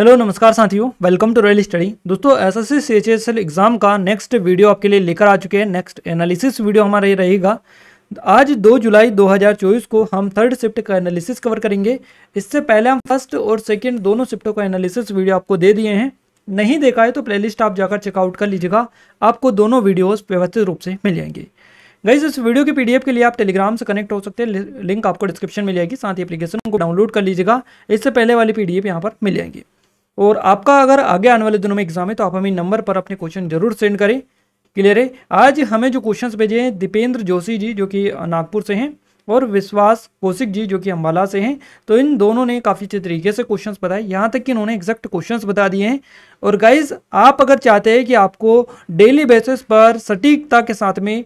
hello नमस्कार साथियों welcome to royal study दोस्तों एसएससी सीएचएसएल एग्ज़ाम का नेक्स्ट वीडियो आपके लिए लेकर आ चुके हैं नेक्स्ट एनालिसिस वीडियो हमारा ये रहेगा आज 2 जुलाई 2024 को हम थर्ड शिफ्ट का एनालिसिस कवर करेंगे इससे पहले हम फर्स्ट और सेकेंड दोनों शिफ्टों का एनालिसिस वीडियो आपको दे दिए हैं नहीं देखा है तो प्लेलिस्ट आप जाकर चेकआउट कर लीजिएगा आपको दोनों वीडियोज़ व्यवस्थित रूप से मिल जाएंगे गई इस वीडियो के पीडीएफ के लिए आप टेलीग्राम से कनेक्ट हो सकते हैं लिंक आपको डिस्क्रिप्शन में मिल जाएगी साथ ही एप्लीकेशन को डाउनलोड कर लीजिएगा इससे पहले वाली पीडीएफ यहाँ पर मिल जाएंगी और आपका अगर आगे आने वाले दिनों में एग्जाम है तो आप हमें नंबर पर अपने क्वेश्चन जरूर सेंड करें क्लियर है आज हमें जो क्वेश्चंस भेजे हैं दीपेंद्र जोशी जी जो कि नागपुर से हैं और विश्वास कौशिक जी जो कि अम्बाला से हैं तो इन दोनों ने काफ़ी अच्छे तरीके से क्वेश्चंस बताए यहाँ तक कि इन्होंने एग्जैक्ट क्वेश्चंस बता दिए हैं और गाइज आप अगर चाहते हैं कि आपको डेली बेसिस पर सटीकता के साथ में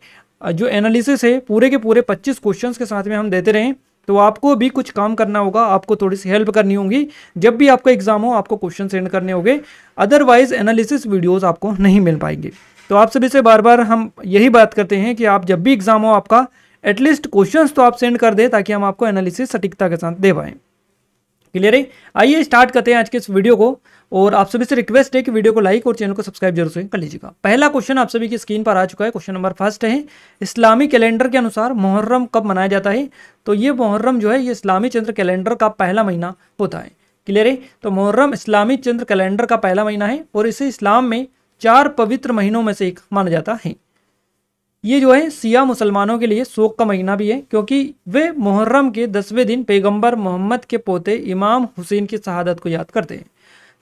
जो एनालिसिस है पूरे के पूरे 25 क्वेश्चंस के साथ में हम देते रहें तो आपको भी कुछ काम करना होगा आपको थोड़ी सी हेल्प करनी होगी जब भी आपका एग्जाम हो आपको क्वेश्चन सेंड करने होंगे अदरवाइज एनालिसिस वीडियोस आपको नहीं मिल पाएंगे तो आप सभी से बार बार हम यही बात करते हैं कि आप जब भी एग्जाम हो आपका एटलीस्ट क्वेश्चंस तो आप सेंड कर दें ताकि हम आपको एनालिसिस सटीकता के साथ दे पाएँ क्लियर है आइए स्टार्ट करते हैं आज के इस वीडियो को और आप सभी से रिक्वेस्ट है कि वीडियो को लाइक और चैनल को सब्सक्राइब जरूर से कर लीजिएगा पहला क्वेश्चन आप सभी की स्क्रीन पर आ चुका है क्वेश्चन नंबर फर्स्ट है इस्लामी कैलेंडर के अनुसार मुहर्रम कब मनाया जाता है तो ये मुहर्रम जो है ये इस्लामी चंद्र कैलेंडर का पहला महीना होता है क्लियर है तो मुहर्रम इस्लामी चंद्र कैलेंडर का पहला महीना है और इसे इस्लाम में चार पवित्र महीनों में से एक माना जाता है ये जो है सिया मुसलमानों के लिए शोक का महीना भी है क्योंकि वे मुहर्रम के दसवें दिन पैगंबर मोहम्मद के पोते इमाम हुसैन की शहादत को याद करते हैं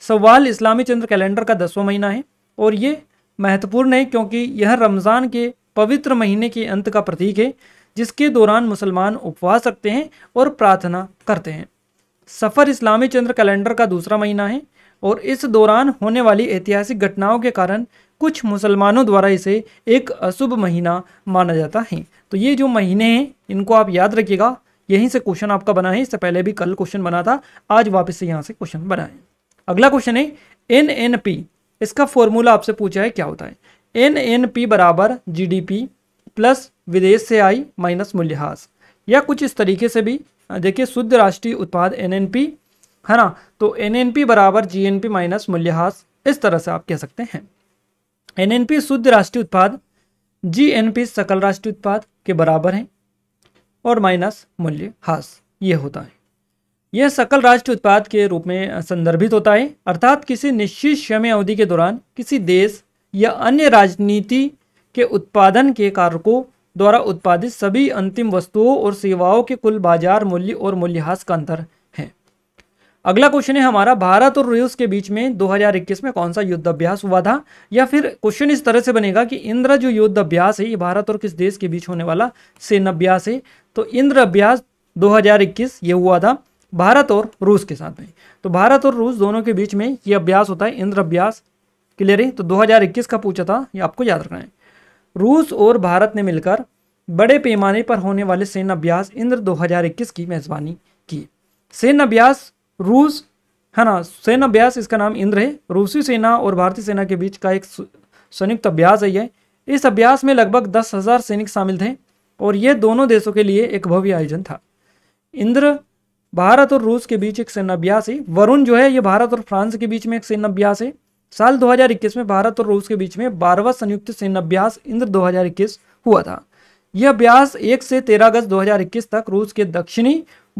सवाल इस्लामी चंद्र कैलेंडर का दसवां महीना है और ये महत्वपूर्ण है क्योंकि यह रमज़ान के पवित्र महीने के अंत का प्रतीक है जिसके दौरान मुसलमान उपवास रखते हैं और प्रार्थना करते हैं सफ़र इस्लामी चंद्र कैलेंडर का दूसरा महीना है और इस दौरान होने वाली ऐतिहासिक घटनाओं के कारण कुछ मुसलमानों द्वारा इसे एक अशुभ महीना माना जाता है तो ये जो महीने हैं इनको आप याद रखिएगा यहीं से क्वेश्चन आपका बना है इससे पहले भी कल क्वेश्चन बना था आज वापस से यहाँ से क्वेश्चन बना है अगला क्वेश्चन है एन एन पी इसका फॉर्मूला आपसे पूछा है क्या होता है एन एन पी बराबर जी डी पी प्लस विदेश से आई माइनस मूल्यह्रास या कुछ इस तरीके से भी देखिए शुद्ध राष्ट्रीय उत्पाद एन एन पी है ना तो एन एन पी बराबर जी एन पी माइनस मूल्यहास इस तरह से आप कह सकते हैं एन एन पी शुद्ध राष्ट्रीय उत्पाद जी एन पी सकल राष्ट्रीय उत्पाद के बराबर है और माइनस मूल्य हास ये होता है यह सकल राष्ट्रीय उत्पाद के रूप में संदर्भित होता है अर्थात किसी निश्चित समय अवधि के दौरान किसी देश या अन्य राजनीति के उत्पादन के कारकों द्वारा उत्पादित सभी अंतिम वस्तुओं और सेवाओं के कुल बाजार मूल्य और मूल्यह्रास का अंतर अगला क्वेश्चन है हमारा भारत और रूस के बीच में 2021 में कौन सा युद्ध अभ्यास हुआ था या फिर क्वेश्चन इस तरह से बनेगा कि इंद्र जो युद्ध अभ्यास है ये भारत और किस देश के बीच होने वाला सेना अभ्यास है तो इंद्र अभ्यास 2021 ये हुआ था भारत और रूस के साथ में तो भारत और रूस दोनों के बीच में ये अभ्यास होता है इंद्र अभ्यास क्लियर है तो दो का पूछा था ये आपको याद रखना है रूस और भारत ने मिलकर बड़े पैमाने पर होने वाले सेना अभ्यास इंद्र दो की मेजबानी की सेनाभ्यास अभ्यास रूस है ना सेना अभ्यास इसका नाम इंद्र है रूसी सेना और भारतीय सेना के बीच का एक संयुक्त अभ्यास है यह इस अभ्यास में लगभग दस हजार सैनिक शामिल थे और यह दोनों देशों के लिए एक भव्य आयोजन था इंद्र भारत और रूस के बीच एक सेनाभ्यास है वरुण जो है ये भारत और फ्रांस के बीच में एक सेनाभ्यास है साल 2021 में भारत और रूस के बीच में बारहवा संयुक्त सेनाभ्यास इंद्र 2021 हुआ था यह अभ्यास एक से तेरह अगस्त 2021 तक रूस के दक्षिणी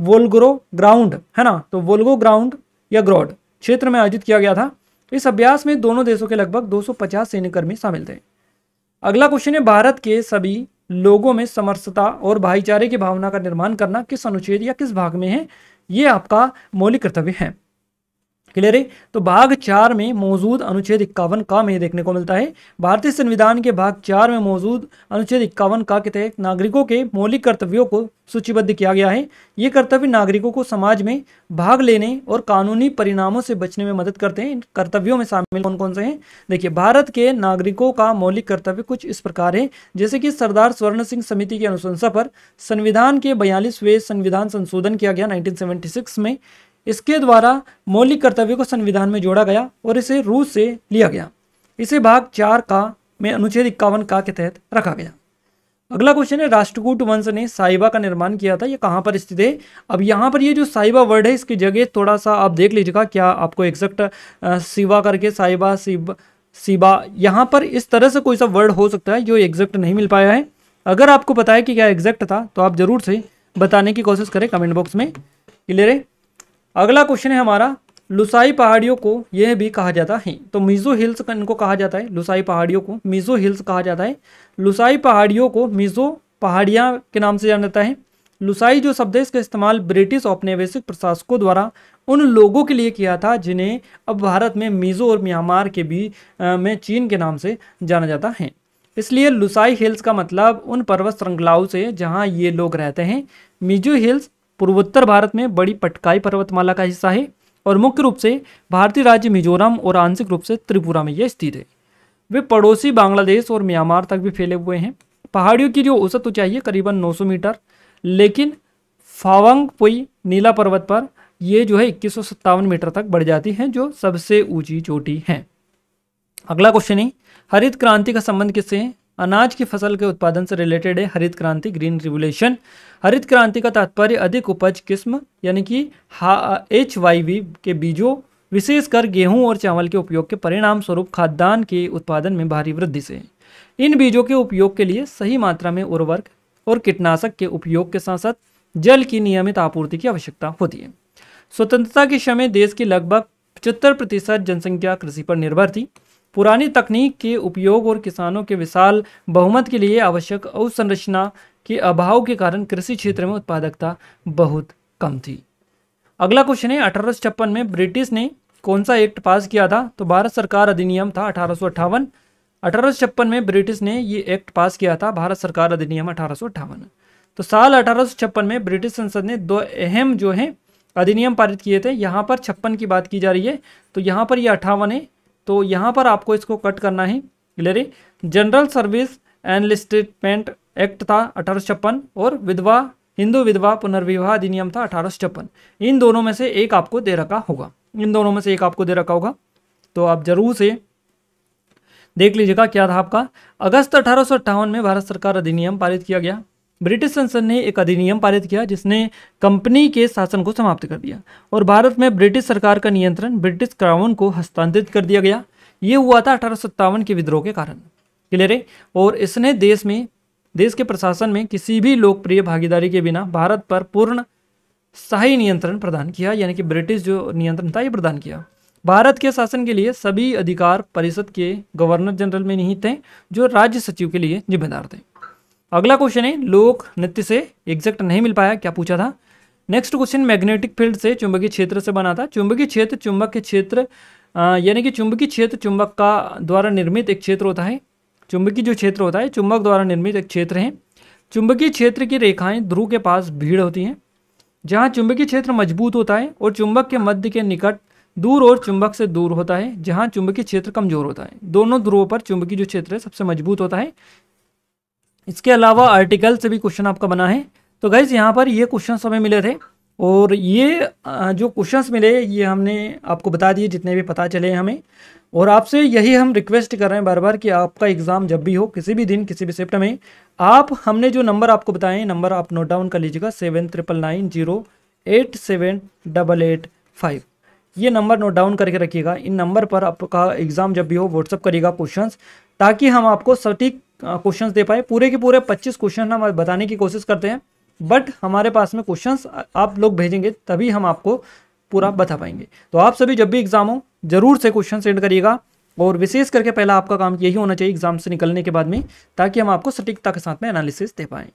वोलग्रो ग्राउंड है ना तो वोल्गो ग्राउंड या ग्रॉड क्षेत्र में आयोजित किया गया था इस अभ्यास में दोनों देशों के लगभग 250 सैन्यकर्मी शामिल थे अगला क्वेश्चन है भारत के सभी लोगों में समरसता और भाईचारे की भावना का निर्माण करना किस अनुच्छेद या किस भाग में है ये आपका मौलिक कर्तव्य है क्लियर है तो भाग चार में मौजूद अनुच्छेद इक्यावन का में देखने को मिलता है भारतीय संविधान के भाग चार में मौजूद अनुच्छेद इक्यावन का के तहत नागरिकों के मौलिक कर्तव्यों को सूचीबद्ध किया गया है ये कर्तव्य नागरिकों को समाज में भाग लेने और कानूनी परिणामों से बचने में मदद करते हैं इन कर्तव्यों में शामिल कौन कौन से हैं देखिए भारत के नागरिकों का मौलिक कर्तव्य कुछ इस प्रकार है जैसे कि सरदार स्वर्ण सिंह समिति की अनुशंसा पर संविधान के बयालीसवें संविधान संशोधन किया गया नाइनटीन में इसके द्वारा मौलिक कर्तव्य को संविधान में जोड़ा गया और इसे रूस से लिया गया इसे भाग चार का में अनुच्छेद इक्यावन का के तहत रखा गया अगला क्वेश्चन है राष्ट्रकूट वंश ने साहिबा का निर्माण किया था ये कहाँ पर स्थित है अब यहाँ पर ये जो साहिबा वर्ड है इसकी जगह थोड़ा सा आप देख लीजिएगा क्या आपको एग्जैक्ट सिवा करके साहिबा सिब सिबा यहाँ पर इस तरह से कोई सा वर्ड हो सकता है जो एग्जैक्ट नहीं मिल पाया है अगर आपको पता है कि क्या एग्जैक्ट था तो आप जरूर से बताने की कोशिश करें कमेंट बॉक्स में क्लियर है अगला क्वेश्चन है हमारा लुसाई पहाड़ियों को यह भी कहा जाता है तो मिजो हिल्स इनको कहा जाता है लुसाई पहाड़ियों को मिजो हिल्स कहा जाता है लुसाई पहाड़ियों को मिजो पहाड़ियाँ के नाम से जाना जाता है लुसाई जो शब्द है इसका इस्तेमाल ब्रिटिश औपनिवेशिक प्रशासकों द्वारा उन लोगों के लिए किया था जिन्हें अब भारत में मिजो और म्यांमार के बीच में चीन के नाम से जाना जाता है इसलिए लुसाई हिल्स का मतलब उन पर्वत श्रृंखलाओं से जहाँ ये लोग रहते हैं मिजो हिल्स पूर्वोत्तर भारत में बड़ी पटकाई पर्वतमाला का हिस्सा है और मुख्य रूप से भारतीय राज्य मिजोरम और आंशिक रूप से त्रिपुरा में यह स्थित है वे पड़ोसी बांग्लादेश और म्यांमार तक भी फैले हुए हैं पहाड़ियों की जो औसत ऊंचाई है करीबन 900 मीटर लेकिन फावंग पुई नीला पर्वत पर यह जो है इक्कीस मीटर तक बढ़ जाती है जो सबसे ऊंची चोटी है अगला क्वेश्चन है हरित क्रांति का संबंध किससे है अनाज की फसल के उत्पादन से रिलेटेड है हरित क्रांति ग्रीन रिवोल्यूशन हरित क्रांति का तात्पर्य अधिक उपज किस्म यानी कि एच वाई वी के बीजों विशेषकर गेहूं और चावल के उपयोग के परिणाम स्वरूप खाद्यान्न के उत्पादन में भारी वृद्धि से इन बीजों के उपयोग के लिए सही मात्रा में उर्वरक और कीटनाशक के उपयोग के साथ साथ जल की नियमित आपूर्ति की आवश्यकता होती है स्वतंत्रता के समय देश की लगभग पचहत्तर प्रतिशत जनसंख्या कृषि पर निर्भर थी पुरानी तकनीक के उपयोग और किसानों के विशाल बहुमत के लिए आवश्यक अवसंरचना के अभाव के कारण कृषि क्षेत्र में उत्पादकता बहुत कम थी अगला क्वेश्चन है अठारह में ब्रिटिश ने कौन सा एक्ट पास किया था तो भारत सरकार अधिनियम था अठारह अठारह में ब्रिटिश ने ये एक्ट पास किया था भारत सरकार अधिनियम अठारह तो साल अठारह में ब्रिटिश संसद ने दो अहम जो है अधिनियम पारित किए थे यहाँ पर छप्पन की बात की जा रही है तो यहाँ पर ये यह अठावन है तो यहाँ पर आपको इसको कट करना है क्लियर है जनरल सर्विस एनलिस्टमेंट एक्ट था अठारह और विधवा हिंदू विधवा पुनर्विवाह अधिनियम था अठारह इन दोनों में से एक आपको दे रखा होगा इन दोनों में से एक आपको दे रखा होगा तो आप जरूर से देख लीजिएगा क्या था आपका अगस्त अठारह में भारत सरकार अधिनियम पारित किया गया ब्रिटिश संसद ने एक अधिनियम पारित किया जिसने कंपनी के शासन को समाप्त कर दिया और भारत में ब्रिटिश सरकार का नियंत्रण ब्रिटिश क्राउन को हस्तांतरित कर दिया गया ये हुआ था अठारह के विद्रोह के कारण क्लियर है और इसने देश में देश के प्रशासन में किसी भी लोकप्रिय भागीदारी के बिना भारत पर पूर्ण शाही नियंत्रण प्रदान किया यानी कि ब्रिटिश जो नियंत्रण था ये प्रदान किया भारत के शासन के लिए सभी अधिकार परिषद के गवर्नर जनरल में नहीं थे जो राज्य सचिव के लिए जिम्मेदार थे अगला क्वेश्चन है लोक नृत्य से एग्जैक्ट नहीं मिल पाया क्या पूछा था नेक्स्ट क्वेश्चन मैग्नेटिक फील्ड से चुंबकीय क्षेत्र से बना था चुंबकीय क्षेत्र चुंबक के क्षेत्र यानी कि चुंबकीय क्षेत्र चुंबक का द्वारा निर्मित एक क्षेत्र होता है चुंबकीय जो क्षेत्र होता है चुंबक द्वारा निर्मित एक क्षेत्र है चुंबकीय क्षेत्र की रेखाएं ध्रुव के पास भीड़ होती हैं जहाँ चुंबकीय क्षेत्र मजबूत होता है और चुंबक के मध्य के निकट दूर और चुंबक से दूर होता है जहाँ चुंबकीय क्षेत्र कमजोर होता है दोनों ध्रुवों पर चुंबकीय जो क्षेत्र है सबसे मजबूत होता है इसके अलावा आर्टिकल से भी क्वेश्चन आपका बना है तो गाइज यहाँ पर ये क्वेश्चन हमें मिले थे और ये जो क्वेश्चंस मिले ये हमने आपको बता दिए जितने भी पता चले हमें और आपसे यही हम रिक्वेस्ट कर रहे हैं बार बार कि आपका एग्ज़ाम जब भी हो किसी भी दिन किसी भी शिफ्ट में आप हमने जो नंबर आपको बताए नंबर आप नोट डाउन कर लीजिएगा seven triple nine zero eight seven double eight five ये नंबर नोट डाउन करके रखिएगा इन नंबर पर आपका एग्ज़ाम जब भी हो व्हाट्सअप करिएगा क्वेश्चन ताकि हम आपको सटीक क्वेश्चंस दे पाए पूरे के पूरे 25 क्वेश्चन हम बताने की कोशिश करते हैं बट हमारे पास में क्वेश्चंस आप लोग भेजेंगे तभी हम आपको पूरा बता पाएंगे तो आप सभी जब भी एग्ज़ाम हो ज़रूर से क्वेश्चन सेंड करिएगा और विशेष करके पहला आपका काम यही होना चाहिए एग्ज़ाम से निकलने के बाद में ताकि हम आपको सटीकता के साथ में एनालिसिस दे पाएँ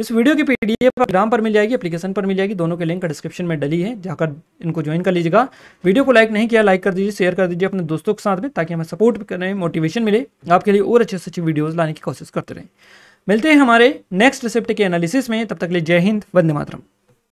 इस वीडियो की पीडीएफ ग्राम पर मिल जाएगी एप्लीकेशन पर मिल जाएगी दोनों के लिंक डिस्क्रिप्शन में डली है जाकर इनको ज्वाइन कर लीजिएगा वीडियो को लाइक नहीं किया लाइक कर दीजिए शेयर कर दीजिए अपने दोस्तों के साथ में ताकि हमें सपोर्ट करें मोटिवेशन मिले आपके लिए और अच्छे से अच्छी वीडियोज़ लाने की कोशिश करते रहें मिलते हैं हमारे नेक्स्ट रिसिप्ट के एनालिसिस में तब तक ले जय हिंद वंदे मातरम